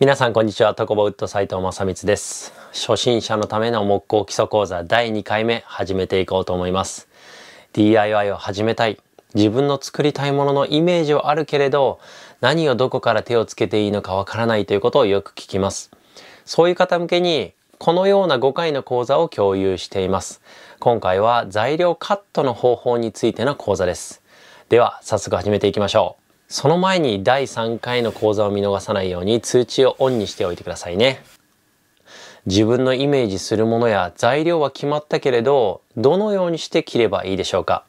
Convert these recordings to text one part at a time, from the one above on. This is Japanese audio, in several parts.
皆さんこんにちはタコボウッド斉藤正光です初心者のための木工基礎講座第2回目始めていこうと思います DIY を始めたい自分の作りたいもののイメージはあるけれど何をどこから手をつけていいのかわからないということをよく聞きますそういう方向けにこのような5回の講座を共有しています今回は材料カットの方法についての講座ですでは早速始めていきましょうその前に第3回の講座を見逃さないように通知をオンにしておいてくださいね。自分のイメージするものや材料は決まったけれど、どのようにして切ればいいでしょうか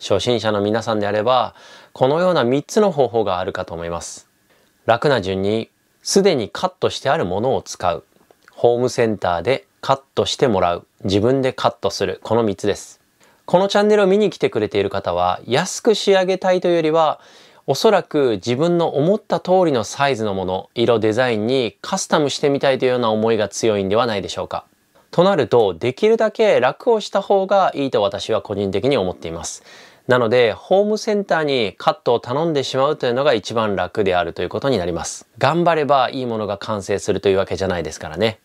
初心者の皆さんであれば、このような3つの方法があるかと思います。楽な順に、すでにカットしてあるものを使う。ホームセンターでカットしてもらう。自分でカットする。この3つです。このチャンネルを見に来てくれている方は、安く仕上げたいというよりは、おそらく自分の思った通りのサイズのもの、色、デザインにカスタムしてみたいというような思いが強いんではないでしょうか。となると、できるだけ楽をした方がいいと私は個人的に思っています。なので、ホームセンターにカットを頼んでしまうというのが一番楽であるということになります。頑張ればいいものが完成するというわけじゃないですからね。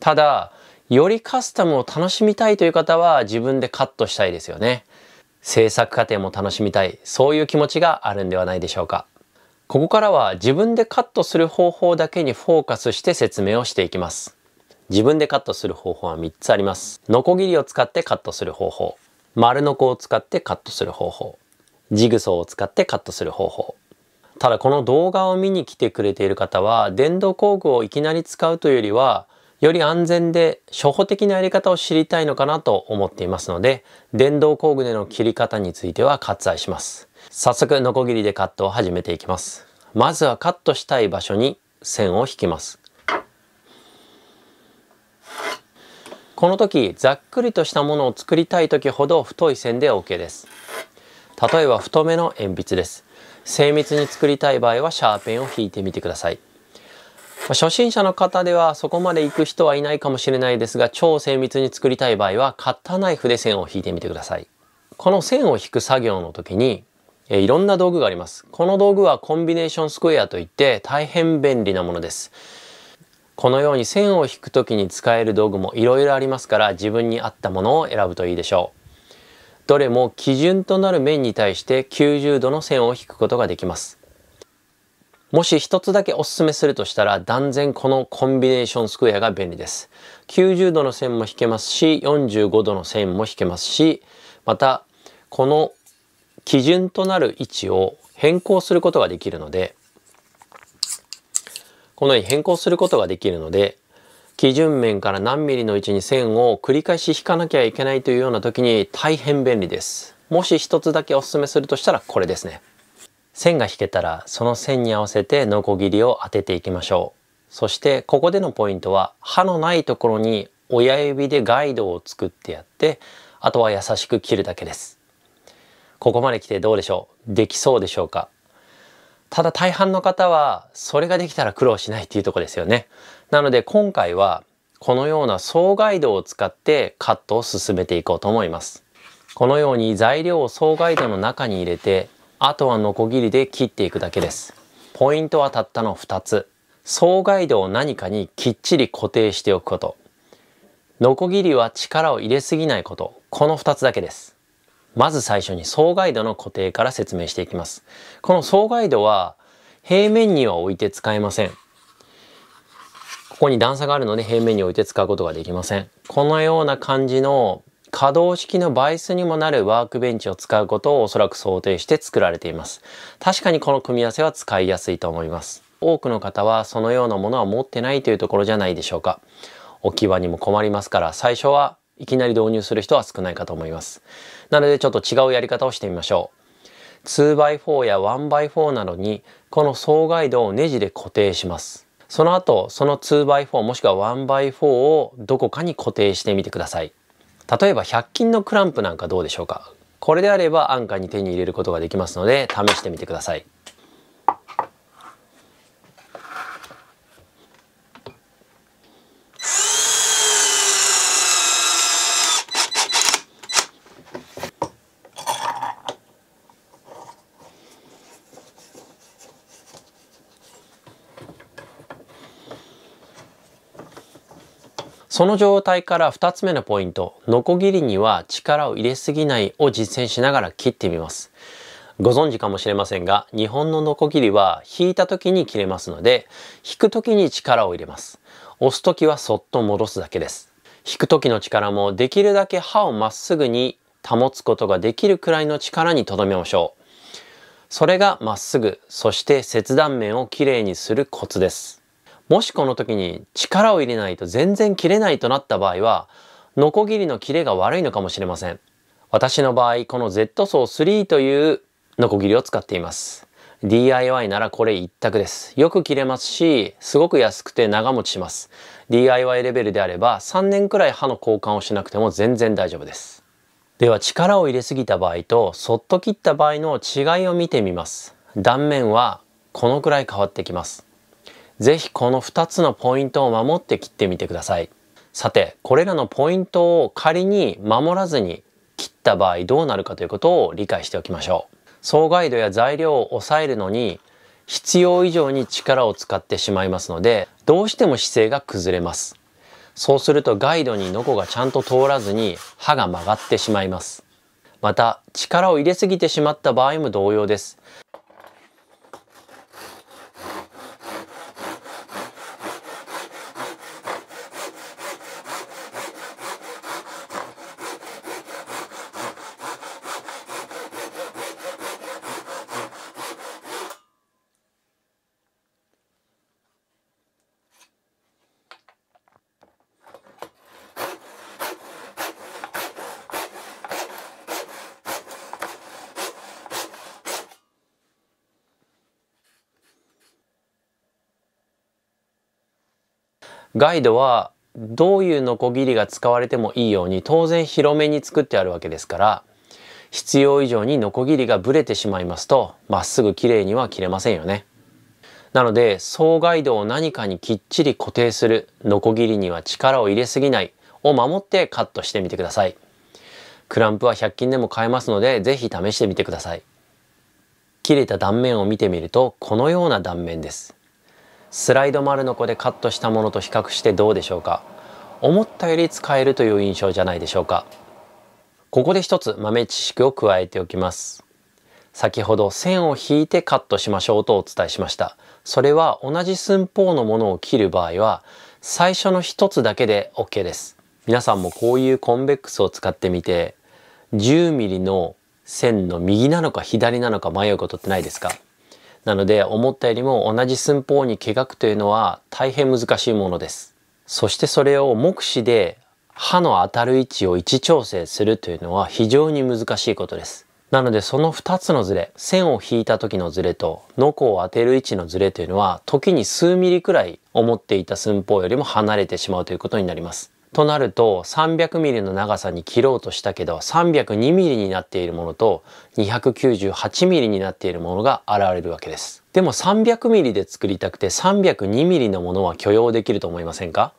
ただ、よりカスタムを楽しみたいという方は自分でカットしたいですよね。制作過程も楽しみたい、そういう気持ちがあるんではないでしょうか。ここからは自分でカットする方法だけにフォーカスして説明をしていきます。自分でカットする方法は3つあります。ノコギリを使ってカットする方法。丸ノコを使ってカットする方法。ジグソーを使ってカットする方法。ただこの動画を見に来てくれている方は電動工具をいきなり使うというよりはより安全で初歩的なやり方を知りたいのかなと思っていますので、電動工具での切り方については割愛します。早速、ノコギリでカットを始めていきます。まずはカットしたい場所に線を引きます。この時、ざっくりとしたものを作りたい時ほど太い線で OK です。例えば太めの鉛筆です。精密に作りたい場合はシャーペンを引いてみてください。初心者の方ではそこまで行く人はいないかもしれないですが超精密に作りたい場合はカッターナイフで線を引いてみてくださいこの線を引く作業の時にえいろんな道具がありますこの道具はコンビネーションスクエアといって大変便利なものですこのように線を引く時に使える道具もいろいろありますから自分に合ったものを選ぶといいでしょうどれも基準となる面に対して90度の線を引くことができますもし一つだけおすすめするとしたら断然このコンビネーションスクエアが便利です。90度の線も引けますし、45度の線も引けますし、またこの基準となる位置を変更することができるので、このように変更することができるので、基準面から何ミリの位置に線を繰り返し引かなきゃいけないというような時に大変便利です。もし一つだけおすすめするとしたらこれですね。線が引けたらその線に合わせてノコギリを当てていきましょうそしてここでのポイントは歯のないところに親指でガイドを作ってやってあとは優しく切るだけですここまで来てどうでしょうできそうでしょうかただ大半の方はそれができたら苦労しないっていうとこですよねなので今回はこのような総ガイドを使ってカットを進めていこうと思いますこのように材料を総ガイドの中に入れてあとはノコギリで切っていくだけですポイントはたったの2つ総ガイドを何かにきっちり固定しておくことノコギリは力を入れすぎないことこの2つだけですまず最初に総ガイドの固定から説明していきますこの総ガイドは平面には置いて使えませんここに段差があるので平面に置いて使うことができませんこのような感じの可動式のバイスにもなるワークベンチを使うことをおそらく想定して作られています。確かにこの組み合わせは使いやすいと思います。多くの方はそのようなものは持ってないというところじゃないでしょうか。置き場にも困りますから最初はいきなり導入する人は少ないかと思います。なのでちょっと違うやり方をしてみましょう。2x4 や 1x4 などにこの総ガイドをネジで固定します。その後その 2x4 もしくは 1x4 をどこかに固定してみてください。例えば100均のクランプなんかどうでしょうかこれであれば安価に手に入れることができますので試してみてください。その状態から2つ目のポイント、ノコギリには力を入れすぎないを実践しながら切ってみます。ご存知かもしれませんが、日本のノコギリは引いた時に切れますので、引く時に力を入れます。押す時はそっと戻すだけです。引く時の力もできるだけ刃をまっすぐに保つことができるくらいの力にとどめましょう。それがまっすぐ、そして切断面をきれいにするコツです。もしこの時に力を入れないと全然切れないとなった場合は、ノコギリの切れが悪いのかもしれません。私の場合、この Z 層3というノコギリを使っています。DIY ならこれ一択です。よく切れますし、すごく安くて長持ちします。DIY レベルであれば3年くらい刃の交換をしなくても全然大丈夫です。では力を入れすぎた場合とそっと切った場合の違いを見てみます。断面はこのくらい変わってきます。ぜひこの2つのポイントを守って切ってみてください。さて、これらのポイントを仮に守らずに切った場合どうなるかということを理解しておきましょう。総ガイドや材料を抑えるのに必要以上に力を使ってしまいますので、どうしても姿勢が崩れます。そうするとガイドにノコがちゃんと通らずに歯が曲がってしまいます。また力を入れすぎてしまった場合も同様です。ガイドはどういうノコギリが使われてもいいように当然広めに作ってあるわけですから必要以上にノコギリがブレてしまいますとまっすぐ綺麗には切れませんよね。なので総ガイドを何かにきっちり固定するノコギリには力を入れすぎないを守ってカットしてみてください。クランプは100均でも買えますので是非試してみてください。切れた断面を見てみるとこのような断面です。スライド丸のこでカットしたものと比較してどうでしょうか思ったより使えるという印象じゃないでしょうかここで一つ豆知識を加えておきます先ほど線を引いてカットしましょうとお伝えしましたそれは同じ寸法のものを切る場合は最初の一つだけで OK です皆さんもこういうコンベックスを使ってみて 10mm の線の右なのか左なのか迷うことってないですかなので思ったよりも同じ寸法に毛がくというのは大変難しいものです。そしてそれを目視で歯の当たる位置を位置調整するというのは非常に難しいことです。なのでその2つのズレ、線を引いた時のズレとノコを当てる位置のズレというのは時に数ミリくらい思っていた寸法よりも離れてしまうということになります。となると3 0 0リの長さに切ろうとしたけど3 0 2ミリになっているものと2 9 8ミリになっているものが現れるわけです。でも3 0 0リで作りたくて3 0 2ミリのものは許容できると思いませんか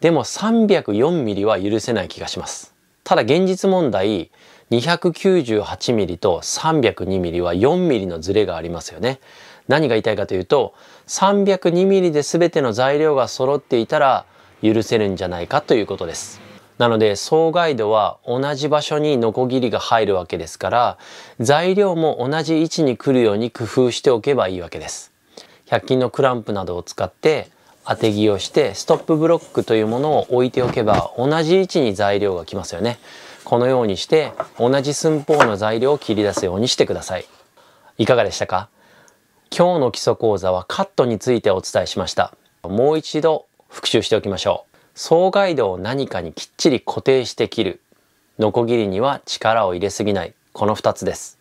でも3 0 4ミリは許せない気がします。ただ現実問題2 9 8ミリと3 0 2ミリは4ミリのズレがありますよね。何が言いたいかというと3 0 2ミリで全ての材料が揃っていたら許せるんじゃないかということです。なので総ガイドは同じ場所にノコギリが入るわけですから材料も同じ位置に来るように工夫しておけばいいわけです。100均のクランプなどを使って当て木をしてストップブロックというものを置いておけば同じ位置に材料が来ますよね。このようにして同じ寸法の材料を切り出すようにしてください。いかがでしたか今日の基礎講座はカットについてお伝えしました。もう一度復習しておきましょう。総ガイドを何かにきっちり固定して切る。ノコギリには力を入れすぎない。この2つです。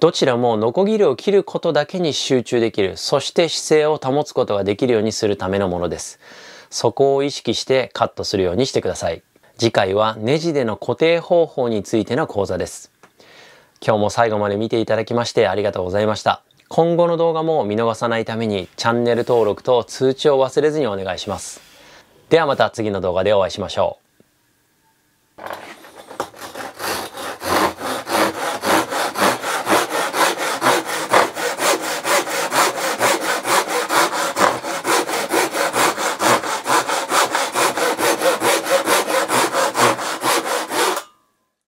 どちらもノコギリを切ることだけに集中できる。そして姿勢を保つことができるようにするためのものです。そこを意識してカットするようにしてください。次回はネジでの固定方法についての講座です。今日も最後まで見ていただきましてありがとうございました。今後の動画も見逃さないためにチャンネル登録と通知を忘れずにお願いします。ではまた次の動画でお会いしましょう。